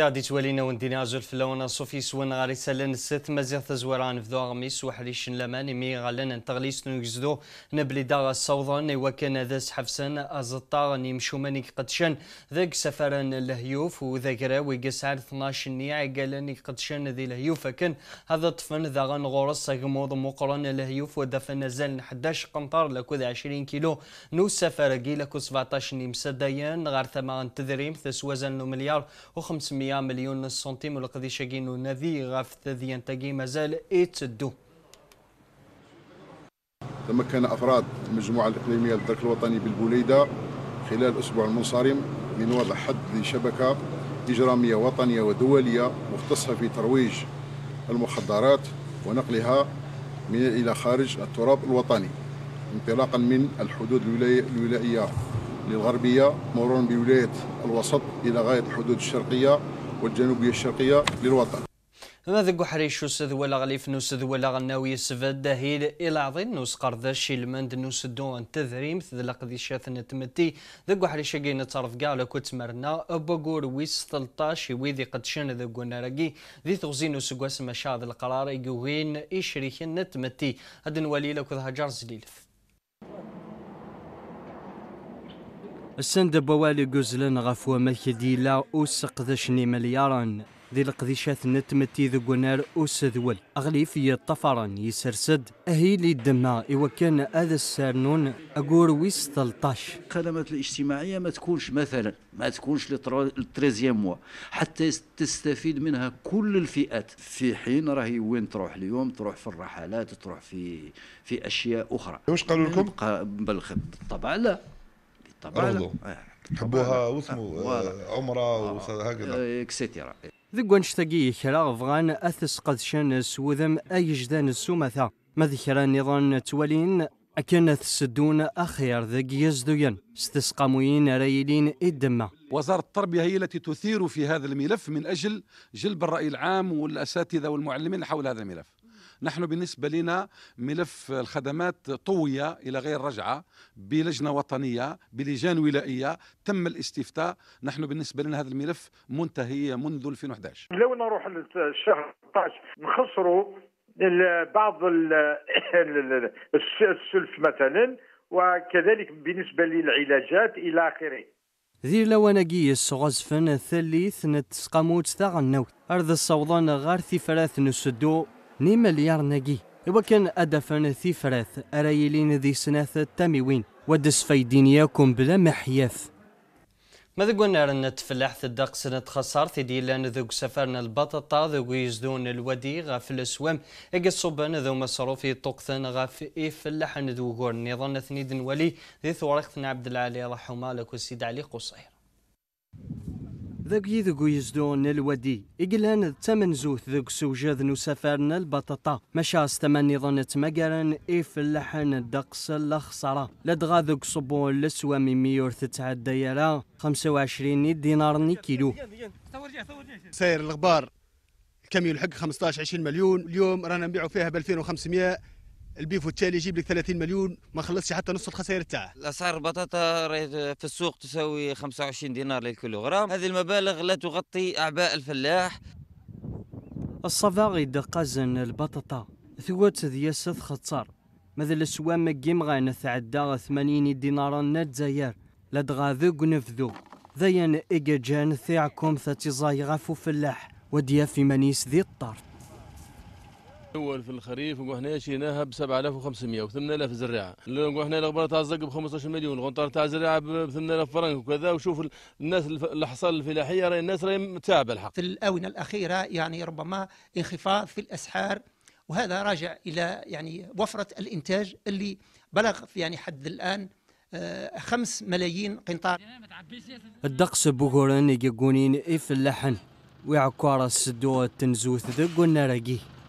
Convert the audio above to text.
لا دي تولينا وندينا في فلونا صوفي سوان غاري سالان السات مازيغ تزويران فدو غميس وحريش لمان مي غالن انتغليس نوكزدو نبلي داغا الصوضان وكان ذا سحفسن سحفسان ازطاغن مانيك قدشن ذاك سفران الهيوف وذاك راوي قسعر 12 نيع قالان قدشن ذي الهيوف كان هذا طفن ذا غن غورس غموض مقرن الهيوف ودفن زال 11 قنطار لكوذ 20 كيلو نو سفر قيلك 17 نيم سدايان غار ثمان تذريم ثس وزن مليار و 500 مية مليون سنتيم ولقد شاكينو نذي غاف ثذي انتقي مازال يتسدو تمكن أفراد المجموعة الإقليمية للدرك الوطني بالبوليدة خلال الأسبوع المنصرم من وضع حد لشبكة إجرامية وطنية ودولية مختصة في ترويج المخدرات ونقلها من إلى خارج التراب الوطني انطلاقا من الحدود الولائية للغربية مرورا بولاية الوسط إلى غاية الحدود الشرقية والجنوبية الشرقية للوطن ماذا قحريش سذ ولا غليف نسد ولا غناوي سفاد دهيل إلى عظيم نوس قرضة شيلمند نوس دون تذريم ثذ ذي شاثنة تمتي ذا قحريش قين تصرف قاع لو كنت مرنا أبوغور ويس 13 ويذي قد شن ذا قنارقي ذي تغزين نوس قوس شاذ القرار يقوين إشريكن تمتي هدن ولي لك ذا هجر زليلف السند بوالي قزلن غفوة وملك ديلا وسقدش ملياران ذي القديشات نتمتي ذقنار أسذول أغليفية طفرا يسرسد أهيلي الدماء وكان هذا السارنون أقول ويس 13 الخدمات الاجتماعية ما تكونش مثلا ما تكونش للتريزيام موا حتى تستفيد منها كل الفئات في حين راهي وين تروح اليوم تروح في الرحلات تروح في في أشياء أخرى واش قالوا لكم؟ بالطبع لا آه، طبعا حبوها آه، واسمو آه، عمره وهكذا إيه، اكسيتيرا إيه. ذقوان شتاقي كلا غفغان أثس قد شانس وذم أي جدان السومثا ما ذكرى نظام توالين أكن تسدون أخير ذق يزدوين استسقاموين رايلين الدمة وزارة التربية هي التي تثير في هذا الملف من أجل جلب الرأي العام والأساتذة والمعلمين حول هذا الملف نحن بالنسبة لنا ملف الخدمات طوي إلى غير رجعة بلجنة وطنية بلجان ولائية تم الاستفتاء نحن بالنسبة لنا هذا الملف منتهي منذ 2011 لو نروح للشهر 16 نخسروا بعض السلف مثلا وكذلك بالنسبة للعلاجات إلى آخره ذير لواناقيس غزفن الثليث نتسقموت ثاغ أرض الصوضان غارثي ثفرات نسدو ني مليار نجي وكان أدفن ثفراث أرايلين ذي سناث التاميوين ودس فيدينياكم بلا محياف ماذا قلنا رنا تفلح تدق سنة خسار في ديلا نذوق سفرنا البطاطا ذوق يزدون الودي غاف الاسوام اقا صوبان ذو مصروفي طقثن غاف يفلح ذو نظن ثنيد ولي ذي ثورختنا عبد العالي رحمه لك وسيد علي قصير ذاك ذوق يزدون الودي إقلان زوث ذاك سوجاد نسافرنا البطاطا مشا تمني ظن مقارن إيف اللحن الدقس الأخصرة لدغا ذاك صبون من ميور تتعدى يرا 25 دينار كيلو سير الغبار كم يلحق 15 20 مليون اليوم رانا نبيعوا فيها ب 2500 البيفو والتالي يجيب لك 30 مليون ما خلصش حتى نص الخسائر تاعه الاسعار البطاطا في السوق تساوي 25 دينار للكيلوغرام هذه المبالغ لا تغطي اعباء الفلاح الصفاغي دقازن البطاطا ثوات دياسة خطار مثل سوام مقيمغان تعدى 80 دينار نتزاير لدغا ذوق نفذو إيجا إيجاجان ثيعكم ثاتي زايغة فلاح وديا في منيس ذي الطرف اول في الخريف وهنا شيناها ب 7500 و 8000 زراعه وهنا الغبره تاع الزق ب 15 مليون الغنطار تاع الزراعه ب 8000 فرنك وكذا وشوف الناس حصل الفلاحيه راهي الناس راهي متعبه الحق في الاونه الاخيره يعني ربما انخفاض في الاسعار وهذا راجع الى يعني وفره الانتاج اللي بلغ في يعني حد الان آه، خمس ملايين قنطار الدقس بوغورن يقونين إف اللحن ويعكار السدو تنزوث ذق النرقي